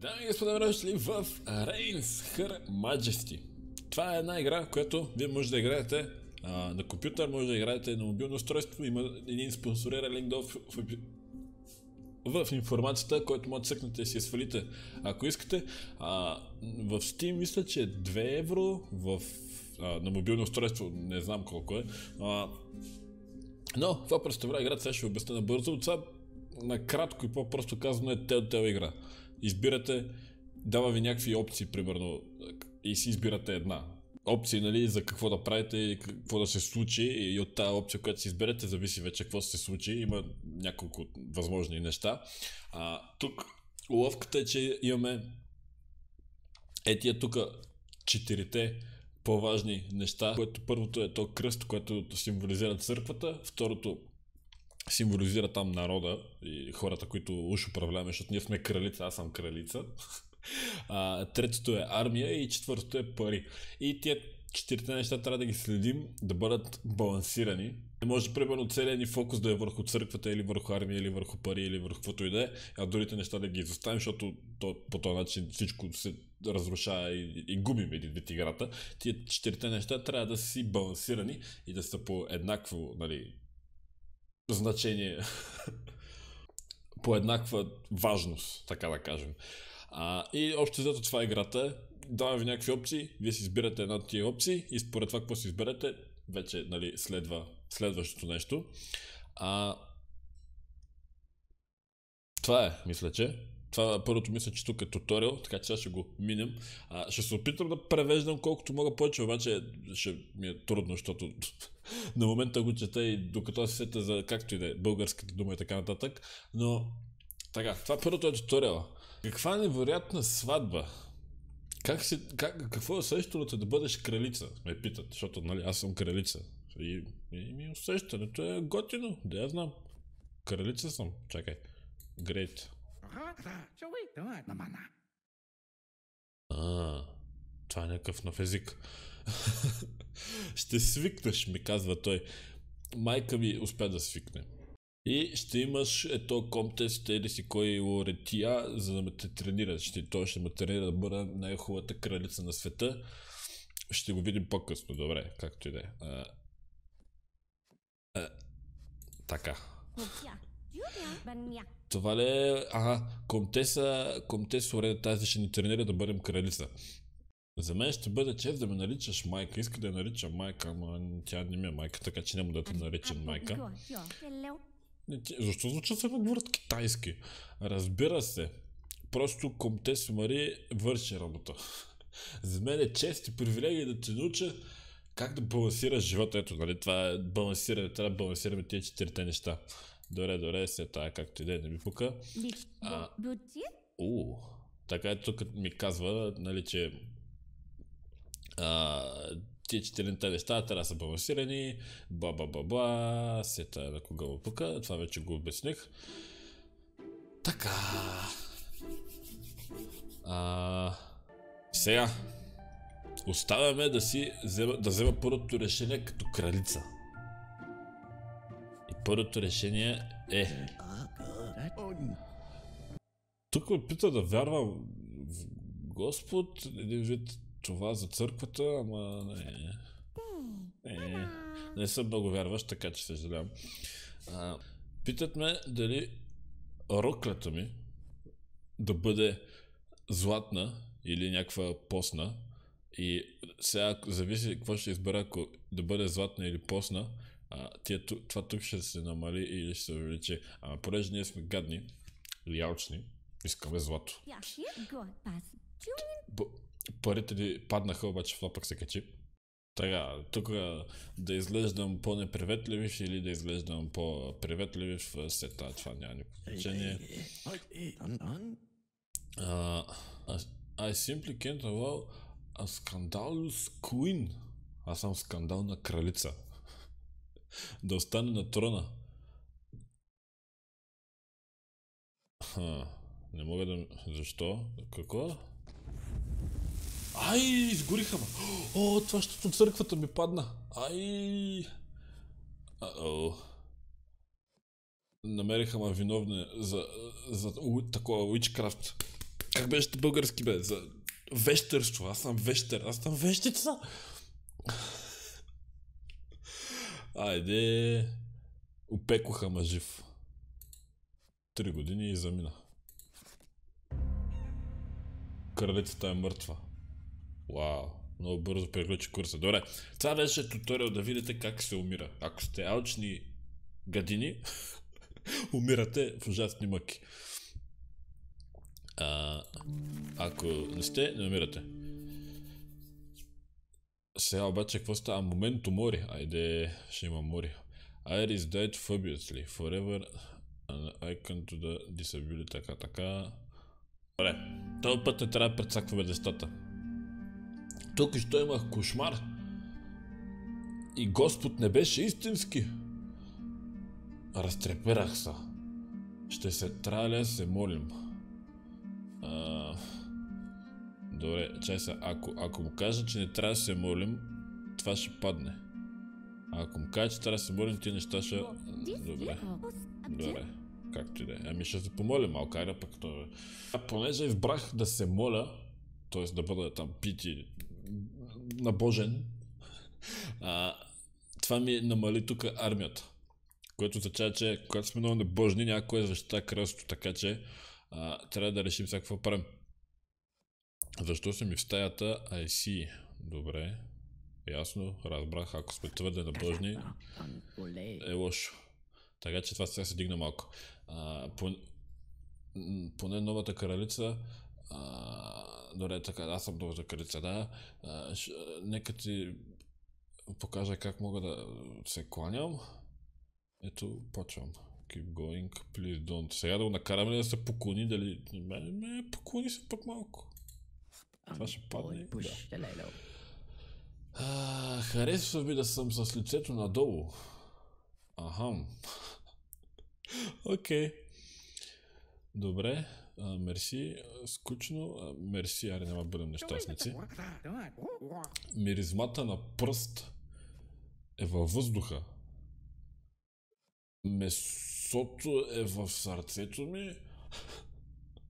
Дами и господа, добре в Reigns Her Majesty. Това е една игра, която вие може да играете а, на компютър, може да играете на мобилно устройство. Има един спонсориран линк долу в, в, в информацията, който може да цъкнете и си свалите, ако искате. А, в Steam мисля, че е 2 евро, в, а, на мобилно устройство не знам колко е. А, но това представлява играта, сега ще обясня набързо. Това накратко и по-просто казано е Telltale игра избирате, дава ви някакви опции, примерно, и си избирате една. Опции, нали, за какво да правите и какво да се случи и от тази опция, която си изберете, зависи вече какво се случи. Има няколко възможни неща. А, тук уловката е, че имаме етия тук четирите по-важни неща, което първото е то кръст, което символизира църквата, второто символизира там народа и хората, които уж управляваме, защото ние сме кралица, аз съм кралица. А, третото е армия и четвъртото е пари. И тия четирите неща трябва да ги следим, да бъдат балансирани. Не може, примерно, целият ни фокус да е върху църквата или върху армия или върху пари или върху каквото и да е, а другите неща да ги изоставим, защото то, по този начин всичко се разрушава и, и губим един вид играта. Тия четирите неща трябва да си балансирани и да са по еднакво нали, значение по еднаква важност, така да кажем. А, и общо взето това е играта. Даваме ви някакви опции, вие си избирате една от тия опции и според това какво си изберете, вече нали, следва следващото нещо. А, това е, мисля, че това първото мисля, че тук е туториал, така че сега ще го минем. А, ще се опитам да превеждам колкото мога повече, обаче ще ми е трудно, защото на момента го чета и докато се сета за както и да е българската дума и така нататък. Но така, това първото е туториал. Каква невероятна сватба как си, как, какво е усещането да бъдеш кралица? Ме питат, защото нали, аз съм кралица. И, и ми усещането е готино, да я знам. Кралица съм, чакай. Great. А, това е някакъв нов език. ще свикнеш, ми казва той. Майка ми успя да свикне. И ще имаш ето комтест или си кой лоретия, за да ме те тренира. Ще, той ще ме тренира да бъда най-хубавата кралица на света. Ще го видим по-късно, добре, както и да е. Така. Това ли е... Ага, Комтеса, Комтес уреда тази ще ни тренира да бъдем кралица. За мен ще бъде чест да ме наричаш майка. Иска да я наричам майка, ама тя не ми е майка, така че няма да те ами, наричам майка. Е защо звуча се на говорят китайски? Разбира се. Просто Комтес Мари върши работа. За мен е чест и привилегия да те науча как да балансираш живота. Ето, нали? Това е балансиране. Трябва да балансираме тези четирите неща. Добре, добре, след тая, е както и да е, не ми пука. А, у, така е тук ми казва, нали, че а, тия четиринта неща трябва да са балансирани, ба-ба-ба-ба, сета е на кога му пука, това вече го обясних. Така. А, сега. Оставяме да си взема, да взема първото решение като кралица. Първото решение е... Тук ме пита да вярвам в Господ, един вид това за църквата, ама не. Не, не съм много вярващ, така че съжалявам. питат ме дали роклята ми да бъде златна или някаква посна. И сега зависи какво ще избера, ако да бъде златна или посна а, тия, това тук ще се намали или ще се увеличи. А, понеже ние сме гадни или алчни, искаме злато. Б, парите ни паднаха, обаче това пък се качи. Така, тук да изглеждам по-неприветливиш или да изглеждам по-приветливиш след това, това няма никакво е, значение. Uh, I simply can't allow a scandalous queen. Аз съм скандална кралица. Да остане на трона. Ха, не мога да... Защо? Какво? Ай, изгориха ме. О, това щото църквата ми падна. Ай. Ау. Намериха ме виновни за, за у, такова Witchcraft. Как беше български бе? За вещерство. Аз съм вещер. Аз съм вещица. Айде, опекоха ма жив. Три години и замина. Кралицата е мъртва. Вау. Много бързо приключи курса. Добре, това беше туториал да видите как се умира. Ако сте алчни гадини, умирате в ужасни мъки. А, ако не сте, не умирате. Сега обаче какво става? Момент мори? Айде, ще има мори. Iris died fabulously. Forever an icon to the disability. Така, така. Добре. Този път не трябва да прецакваме дестата. Тук и що имах кошмар. И Господ не беше истински. Разтреперах се. Ще се трябва да се молим. А... Добре, чай са, ако, ако му кажа, че не трябва да се молим, това ще падне. А ако му кажа, че трябва да се молим, тия неща ще... Добре. Добре. Както и да е. Ами ще се помолим, айде пък това. А понеже избрах е да се моля, т.е. да бъда там пити набожен, а, това ми намали тук армията. Което означава, че когато сме много небожни, някой е защита кралството, така че а, трябва да решим сега какво правим. Защо са ми в стаята? IC? Добре. Ясно. Разбрах. Ако сме твърде набъжни, е лошо. Така че това сега се дигна малко. А, Поне новата кралица а, добре, така, аз съм новата кралица, да. А, ш, нека ти покажа как мога да се кланям. Ето, почвам. Keep going, please don't. Сега да го накараме да се поклони, дали... Не, не, поклони се пък малко. Това ами, ще падне. Да. А, харесва ми да съм с лицето надолу. Аха. Окей. Okay. Добре, а, мерси. Скучно. А, мерси, аре, няма бъдем нещастници. Миризмата на пръст е във въздуха. Месото е в сърцето ми.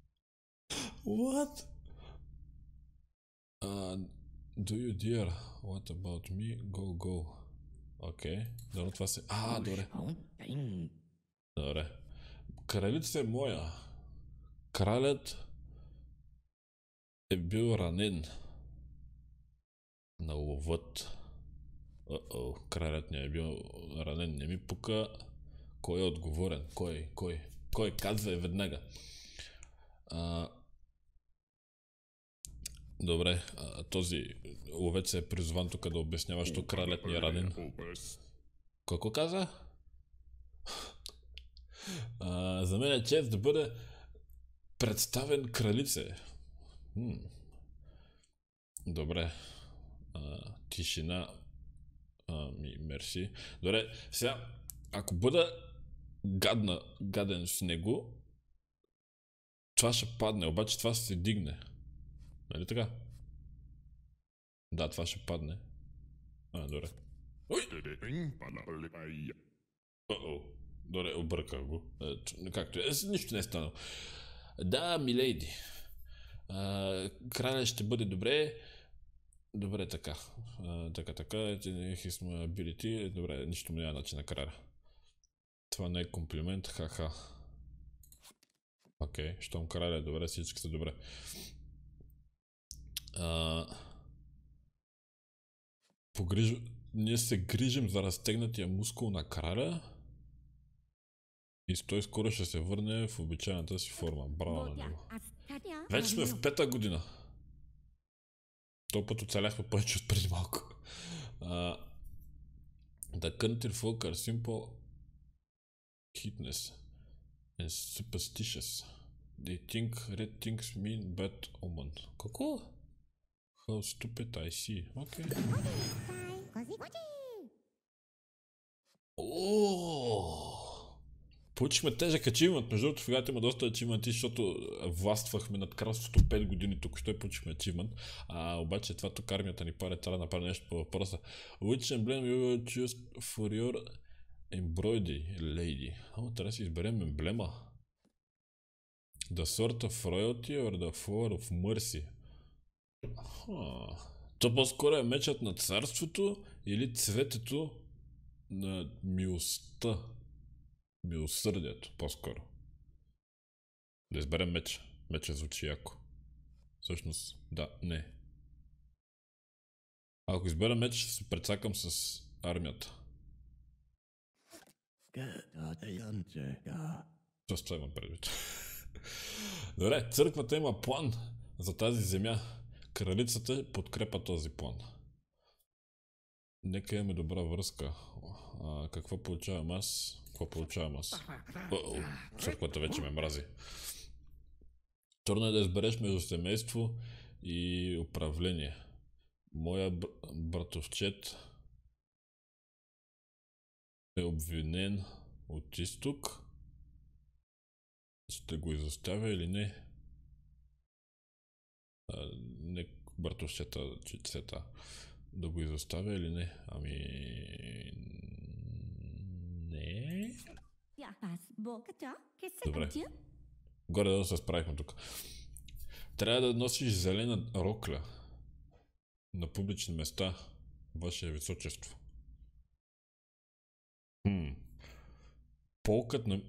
What? Uh, do you dear? What about me? Go, go. Окей. Okay. това се... А, добре. Добре. Кралицата е моя. Кралят е бил ранен на ловът. О, кралят не е бил ранен. Не ми пука кой е отговорен. Кой? Кой? Кой? Казвай е веднага. А, Добре, а този ловец е призван тук да обяснява, що кралят ни е ранен. Какво каза? А, за мен е чест да бъде представен кралице. Добре. А, тишина. ми, мерси. Добре, сега, ако бъда гадна, гаден с него, това ще падне, обаче това ще се дигне. Нали така? Да, това ще падне. А, добре. Ой! О-о. Добре, обърках го. Е, както е, нищо не е станало. Да, милейди. Краля ще бъде добре. Добре, така. Така, така, така. His ability. Е, добре, нищо му няма начин на краля. Това не е комплимент, ха-ха. Окей, щом краля е добре, всички са добре а, погриж... ние се грижим за разтегнатия мускул на краля и той скоро ще се върне в обичайната си форма. Браво на него. Вече сме в пета година. То път оцеляхме повече от преди малко. Uh, the country folk are simple hitness and superstitious. They think red things mean bad omen. Какво? Well, stupid, I see. Okay. Oh! Получихме тежък ачимент, Между другото, в играта има доста ачименти, защото властвахме над кралството 5 години, тук ще получихме ачимент, А, обаче това тук армията ни пари, трябва да направи нещо по въпроса. Which emblem you will choose for your embroidery lady? Ама трябва да си изберем емблема. The sort of royalty or the flower of mercy? Ха. То по-скоро е мечът на царството или цветето на милостта. Милосърдието, по-скоро. Да изберем меч. Меча звучи яко. Всъщност, да, не. Ако избера меч, ще се прецакам с армията. това имам предвид. Добре, църквата има план за тази земя. Кралицата подкрепа този план. Нека имаме добра връзка. А, какво получавам аз? Какво получавам аз? църквата вече ме мрази. Трудно е да избереш между семейство и управление. Моя бр- братовчет е обвинен от изток. Ще го изоставя или не? нека братовщета, чицата да го изоставя или не? Ами... Не... Добре. Горе да се справихме тук. Трябва да носиш зелена рокля на публични места, ваше височество. Хм. Полкът на...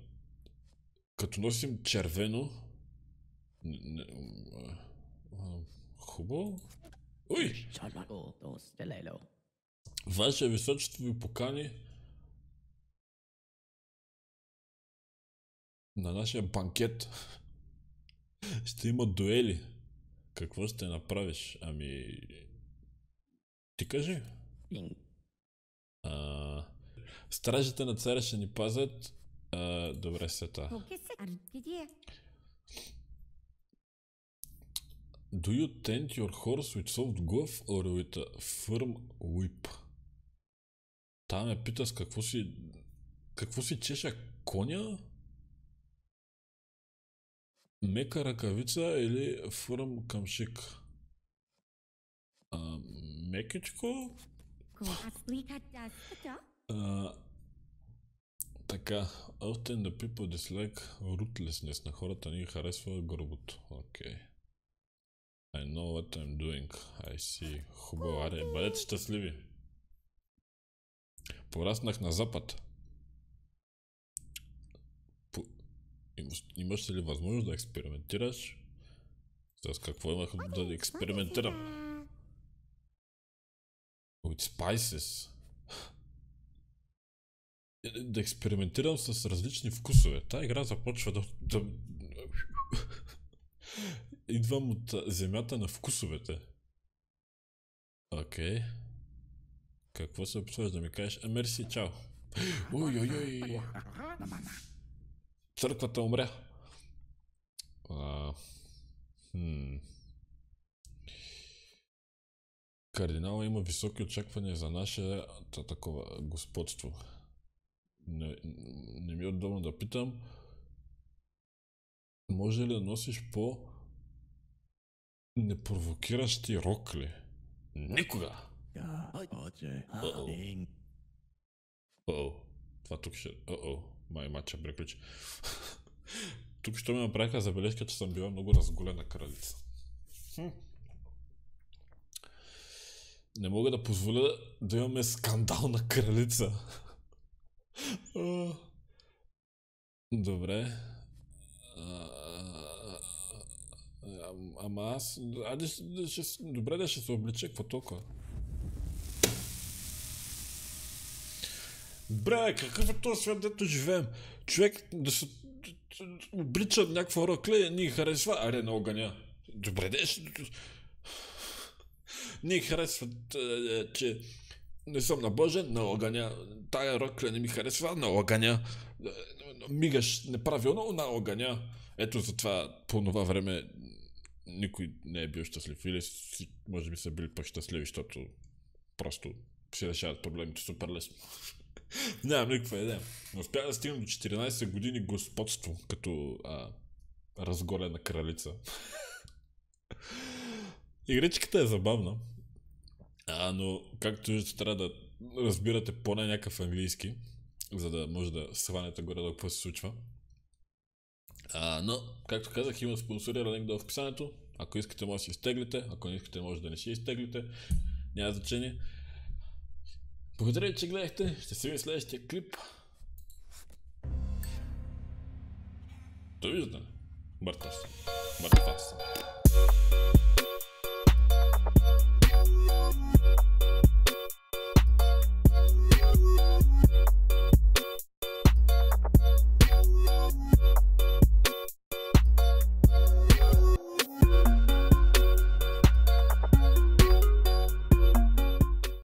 Като носим червено... Не, не, Хубаво. Уй! Ваше височество ви покани на нашия банкет. Ще има дуели. Какво ще направиш? Ами... Ти кажи. А... Стражите на царя ще ни пазят. А... Добре, света. Do you tend your horse with soft glove or with a firm whip? Та ме пита с какво си... Какво си чеша коня? Мека ръкавица или фърм камшик? шик. мекичко? така, often the people dislike rootlessness на хората ни харесва грубото. Окей. Okay. I know what I'm doing. I see. Хубаво, аре, бъдете щастливи. Пораснах на запад. По... Имаш, ли възможност да експериментираш? С какво имах да експериментирам? With spices. Да експериментирам с различни вкусове. Та игра започва да, да, идвам от земята на вкусовете. Окей. Okay. Какво се обсъжда? Ми кажеш, а мерси, чао. Ой, ой, ой. Църквата умря. А, хм. Кардинала има високи очаквания за нашето такова господство. Не, не ми е удобно да питам. Може ли да носиш по Непровокиращи рок ли? Никога! О, това тук ще... О, май матча приключи. тук ще ми направиха забележка, че съм била много разголена кралица. Не мога да позволя да имаме скандална кралица. Добре ама аз... Айде, ще, добре да ще се облича, какво толкова? Бре, какъв е този свят, дето живеем? Човек да се облича някаква ръкле, ни харесва, аре на огъня. Добре, де, ще... Ни харесват, е, е, че не съм набожен, на огъня. Тая рокля не ми харесва, на огъня. Е, мигаш неправилно, на огъня. Ето затова по това време никой не е бил щастлив. Или си, може би са били пък щастливи, защото просто си решават проблемите супер лесно. Нямам никаква идея. но Успях да стигна до 14 години господство, като а, разголена кралица. Игричката е забавна, а, но както виждате, трябва да разбирате поне някакъв английски, за да може да сванете горе да какво се случва. А, но, както казах, има спонсориран линк до описанието. Ако искате, може да си изтеглите. Ако не искате, може да не си изтеглите. Няма значение. Благодаря ви, че гледахте. Ще се видим в следващия клип. До виждане. Бъртас. Бъртас.